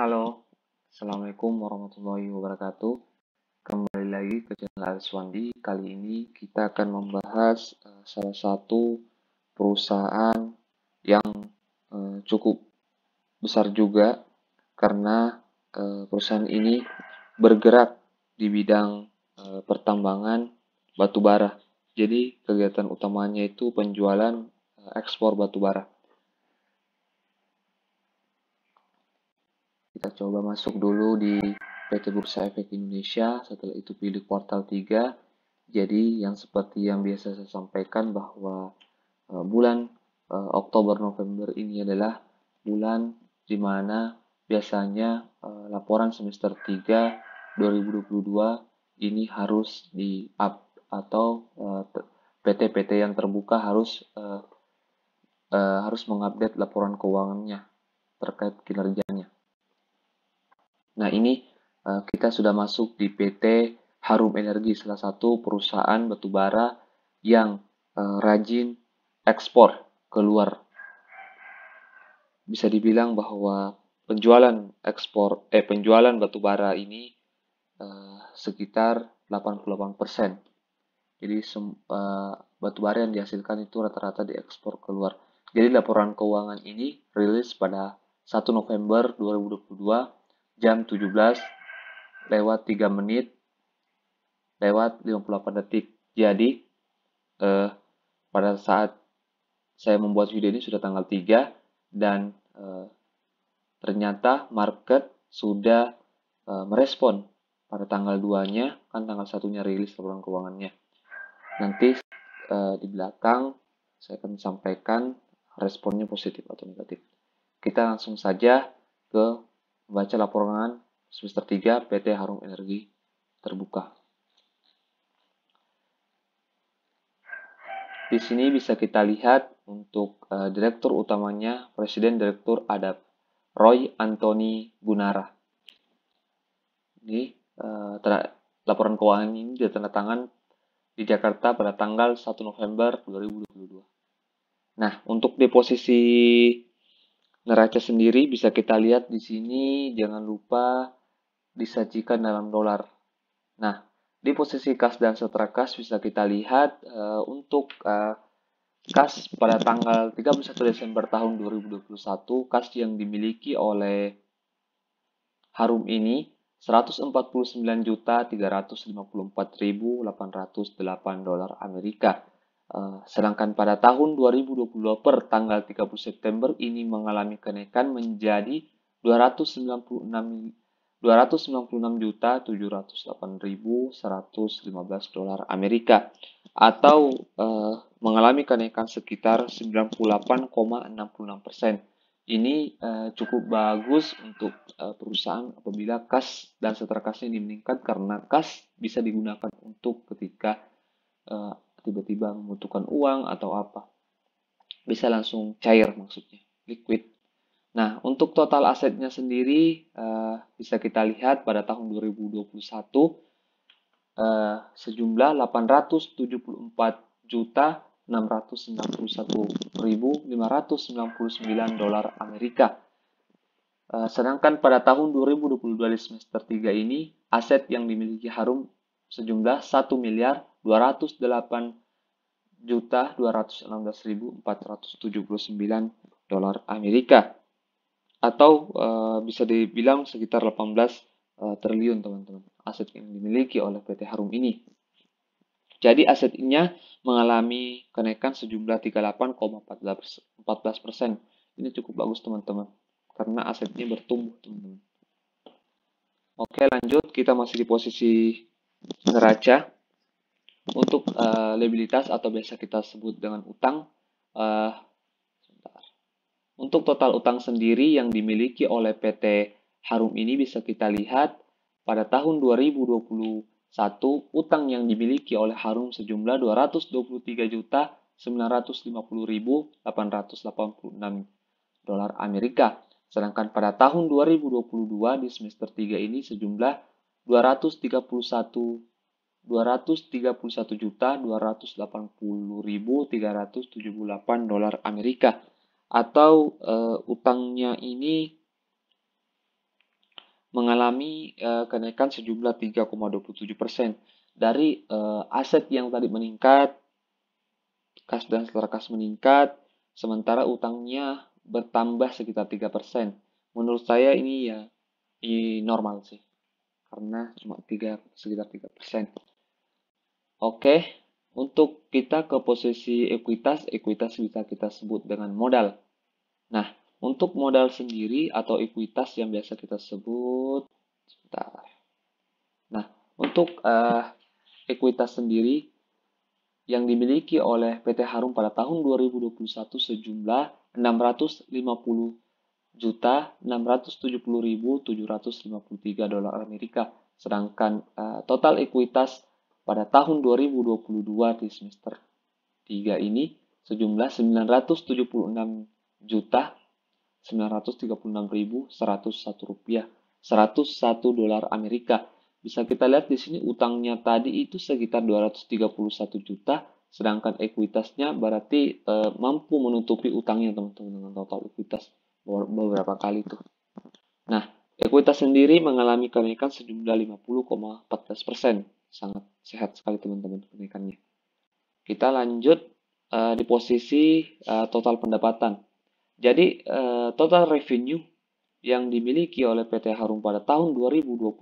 Halo, Assalamualaikum warahmatullahi wabarakatuh. Kembali lagi ke channel Ariswandi. Kali ini kita akan membahas eh, salah satu perusahaan yang eh, cukup besar juga karena eh, perusahaan ini bergerak di bidang pertambangan batu bara. Jadi kegiatan utamanya itu penjualan ekspor batu bara. Kita coba masuk dulu di PT Bursa Efek Indonesia, setelah itu pilih kuartal 3. Jadi yang seperti yang biasa saya sampaikan bahwa uh, bulan uh, Oktober November ini adalah bulan di mana biasanya uh, laporan semester 3 2022 ini harus di up atau PT-PT yang terbuka harus harus mengupdate laporan keuangannya terkait kinerjanya. Nah, ini eh, kita sudah masuk di PT Harum Energi, salah satu perusahaan batubara yang eh, rajin ekspor keluar. Bisa dibilang bahwa penjualan ekspor eh penjualan batubara ini uh, sekitar 88%. Jadi uh, batubara yang dihasilkan itu rata-rata diekspor keluar. Jadi laporan keuangan ini rilis pada 1 November 2022 jam 17 lewat 3 menit lewat 58 detik. Jadi eh, pada saat saya membuat video ini sudah tanggal 3 dan eh, ternyata market sudah eh, merespon pada tanggal 2-nya kan tanggal satunya rilis laporan keuangannya. Nanti eh, di belakang saya akan sampaikan responnya positif atau negatif. Kita langsung saja ke Baca laporan semester 3 PT Harum Energi terbuka. Di sini bisa kita lihat untuk uh, direktur utamanya Presiden Direktur Adab Roy Anthony Gunara. Ini uh, laporan keuangan ini ditandatangan di Jakarta pada tanggal 1 November 2022. Nah, untuk di posisi Neraca sendiri bisa kita lihat di sini, jangan lupa disajikan dalam dolar. Nah, di posisi kas dan setra kas bisa kita lihat uh, untuk uh, kas pada tanggal 31 Desember tahun 2021, kas yang dimiliki oleh Harum ini 149.354.808 dolar Amerika. Eh, sedangkan pada tahun 2022 per tanggal 30 September ini mengalami kenaikan menjadi 296 296 dolar Amerika atau uh, mengalami kenaikan sekitar 98,66 Ini uh, cukup bagus untuk uh, perusahaan apabila kas dan setara kasnya ini meningkat karena kas bisa digunakan untuk ketika tiba-tiba membutuhkan uang atau apa. Bisa langsung cair maksudnya, liquid. Nah, untuk total asetnya sendiri uh, bisa kita lihat pada tahun 2021 uh, eh, sejumlah 874 juta 691.599 dolar Amerika. Uh, sedangkan pada tahun 2022 semester 3 ini, aset yang dimiliki Harum sejumlah 1 miliar 208 juta 216.479 dolar Amerika atau e, bisa dibilang sekitar 18 e, eh, triliun teman-teman aset yang dimiliki oleh PT Harum ini. Jadi asetnya mengalami kenaikan sejumlah 38,14 persen. Ini cukup bagus teman-teman karena asetnya bertumbuh teman-teman. Oke lanjut kita masih di posisi neraca untuk uh, liabilitas atau biasa kita sebut dengan utang uh, sebentar. untuk total utang sendiri yang dimiliki oleh PT Harum ini bisa kita lihat pada tahun 2021 utang yang dimiliki oleh Harum sejumlah 223 juta 950.886 dolar Amerika. Sedangkan pada tahun 2022 di semester 3 ini sejumlah 231 231.280.378 dolar Amerika atau uh, utangnya ini mengalami uh, kenaikan sejumlah 3,27 persen dari uh, aset yang tadi meningkat, kas dan setara kas meningkat, sementara utangnya bertambah sekitar 3 persen. Menurut saya ini ya ini normal sih, karena cuma 3, sekitar 3 persen. Oke, untuk kita ke posisi ekuitas, ekuitas bisa kita sebut dengan modal. Nah, untuk modal sendiri atau ekuitas yang biasa kita sebut, sebentar. Nah, untuk uh, ekuitas sendiri yang dimiliki oleh PT Harum pada tahun 2021 sejumlah 650 juta 670.753 dolar Amerika. Sedangkan uh, total ekuitas pada tahun 2022 di semester 3 ini sejumlah 976 juta 936.101 rupiah, 101 dolar Amerika. Bisa kita lihat di sini utangnya tadi itu sekitar 231 juta, sedangkan ekuitasnya berarti e, mampu menutupi utangnya teman-teman dengan total ekuitas beberapa kali tuh. Nah, ekuitas sendiri mengalami kenaikan sejumlah 50,14 persen, sangat Sehat sekali teman-teman kenaikannya. Kita lanjut uh, di posisi uh, total pendapatan. Jadi uh, total revenue yang dimiliki oleh PT Harum pada tahun 2021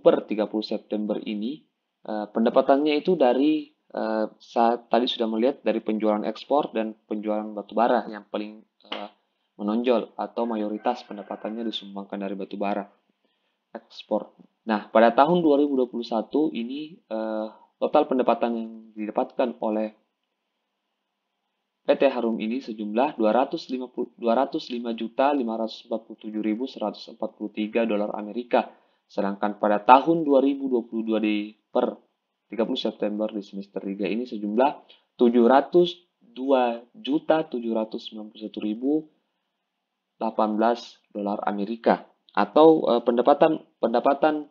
per 30 September ini uh, pendapatannya itu dari Uh, saya tadi sudah melihat dari penjualan ekspor dan penjualan batubara yang paling uh, menonjol atau mayoritas pendapatannya disumbangkan dari batubara ekspor. Nah, pada tahun 2021 ini eh, total pendapatan yang didapatkan oleh PT Harum ini sejumlah 205.547.143 dolar Amerika. Sedangkan pada tahun 2022 di per 30 September di semester 3 ini sejumlah 702.791.018 dolar Amerika atau eh, pendapatan pendapatan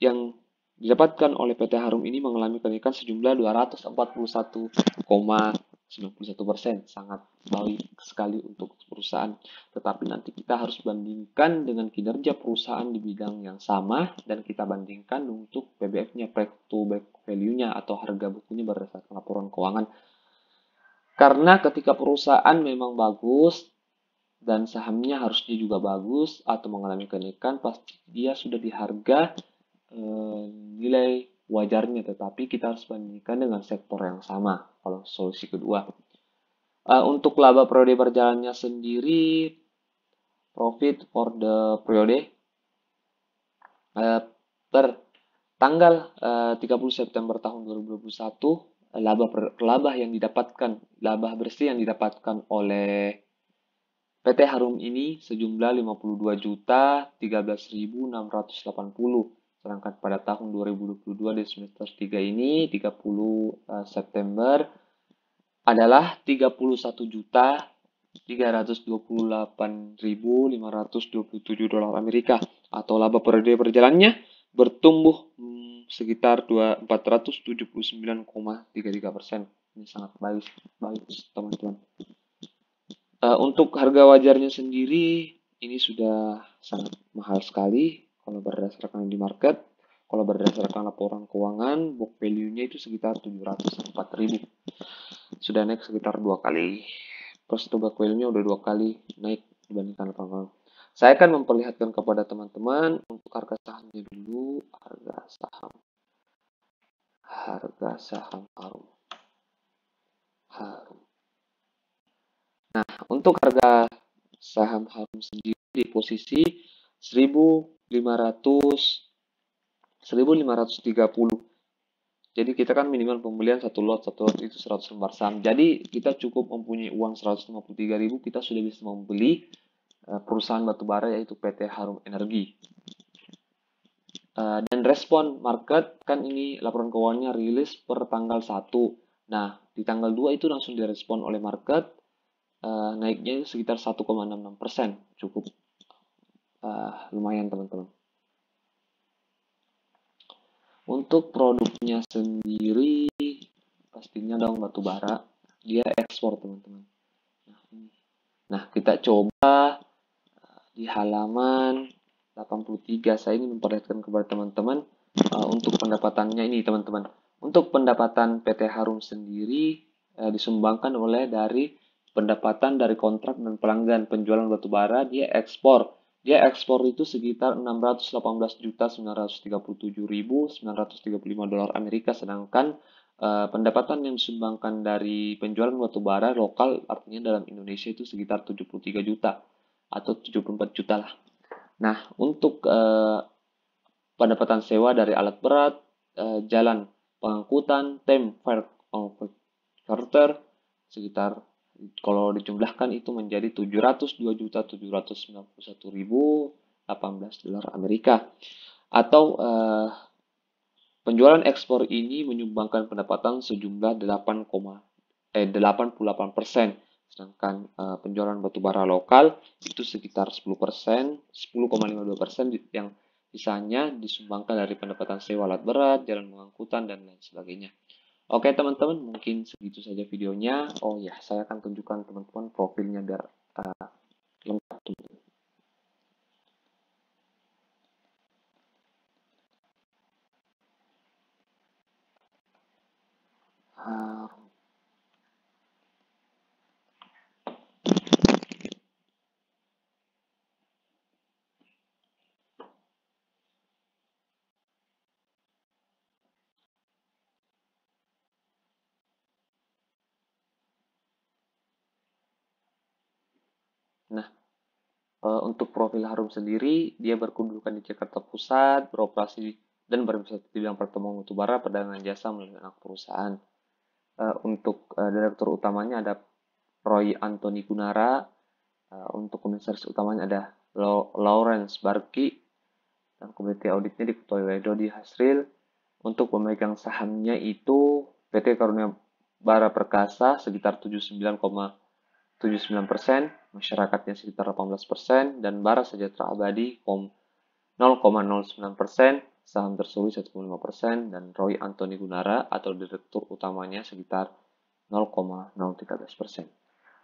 yang didapatkan oleh PT Harum ini mengalami kenaikan sejumlah 241,91 persen. Sangat baik sekali untuk perusahaan. Tetapi nanti kita harus bandingkan dengan kinerja perusahaan di bidang yang sama dan kita bandingkan untuk PBF-nya, back to back value-nya atau harga bukunya berdasarkan laporan keuangan. Karena ketika perusahaan memang bagus, dan sahamnya harusnya juga bagus atau mengalami kenaikan pasti dia sudah di harga nilai wajarnya, tetapi kita harus bandingkan dengan sektor yang sama. Kalau solusi kedua, eh, untuk laba periode berjalannya sendiri, profit for the periode eh, per tanggal 30 eh, September tahun 2021 laba per, laba yang didapatkan laba bersih yang didapatkan oleh PT Harum ini sejumlah 52 juta 13.680 Sedangkan pada tahun 2022 di semester 3 ini 30 eh, September adalah 31 juta 328.527 dolar Amerika atau laba periode berjalannya bertumbuh hmm, sekitar 479,33 persen. Ini sangat baik, baik teman-teman. Uh, untuk harga wajarnya sendiri ini sudah sangat mahal sekali kalau berdasarkan di market, kalau berdasarkan laporan keuangan, book value-nya itu sekitar 704.000. ribu. Sudah naik sekitar dua kali. Plus itu book value-nya udah dua kali naik dibandingkan laporan Saya akan memperlihatkan kepada teman-teman untuk harga sahamnya dulu, harga saham. Harga saham Harum. Harum. Nah, untuk harga saham Harum sendiri di posisi 500 1530 jadi kita kan minimal pembelian satu lot satu lot itu 100 lembar saham jadi kita cukup mempunyai uang 153.000 kita sudah bisa membeli eh, perusahaan batubara yaitu PT Harum Energi eh, dan respon market kan ini laporan keuangannya rilis per tanggal 1 nah di tanggal 2 itu langsung direspon oleh market eh, naiknya sekitar 1,66 persen cukup uh, lumayan teman-teman. Untuk produknya sendiri pastinya dong batu bara dia ekspor teman-teman. Nah, nah kita coba uh, di halaman 83 saya ingin memperlihatkan kepada teman-teman uh, untuk pendapatannya ini teman-teman. Untuk pendapatan PT Harum sendiri uh, disumbangkan oleh dari pendapatan dari kontrak dan pelanggan penjualan batu bara dia ekspor dia ekspor itu sekitar 618.937.935 dolar Amerika sedangkan uh, pendapatan yang disumbangkan dari penjualan batu bara lokal artinya dalam Indonesia itu sekitar 73 juta atau 74 juta lah. Nah, untuk uh, pendapatan sewa dari alat berat, uh, jalan pengangkutan, tem, fire, oh, sekitar kalau dijumlahkan itu menjadi 702.791.018 dolar Amerika. Atau eh, penjualan ekspor ini menyumbangkan pendapatan sejumlah 8, eh, 88 persen, sedangkan eh, penjualan batubara lokal itu sekitar 10 persen, 10,52 persen yang sisanya disumbangkan dari pendapatan sewa alat berat, jalan pengangkutan, dan lain sebagainya. Oke teman-teman, mungkin segitu saja videonya. Oh ya, saya akan tunjukkan teman-teman profilnya biar uh, lengkap teman Uh, ah, Eh, untuk profil Harum sendiri, dia berkedudukan di Jakarta Pusat, beroperasi dan berpusat di bidang pertemuan batubara, perdagangan jasa melalui anak perusahaan. Eh, untuk uh, direktur utamanya ada Roy Anthony Gunara, untuk komisaris utamanya ada Lawrence Barki, dan komite auditnya diketuai oleh Dodi Hasril. Untuk pemegang sahamnya itu PT Karunia Bara Perkasa sekitar 79,79 persen. ,79% masyarakatnya sekitar 18%, dan bara sejahtera abadi 0,09%, saham tersulis 1,5%, dan Roy Anthony Gunara atau direktur utamanya sekitar 0,013%.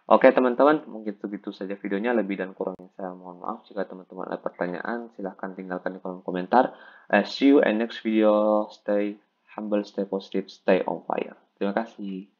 Oke teman-teman, mungkin begitu saja videonya. Lebih dan kurangnya saya mohon maaf. Jika teman-teman ada pertanyaan, silahkan tinggalkan di kolom komentar. Eh, see you in next video. Stay humble, stay positive, stay on fire. Terima kasih.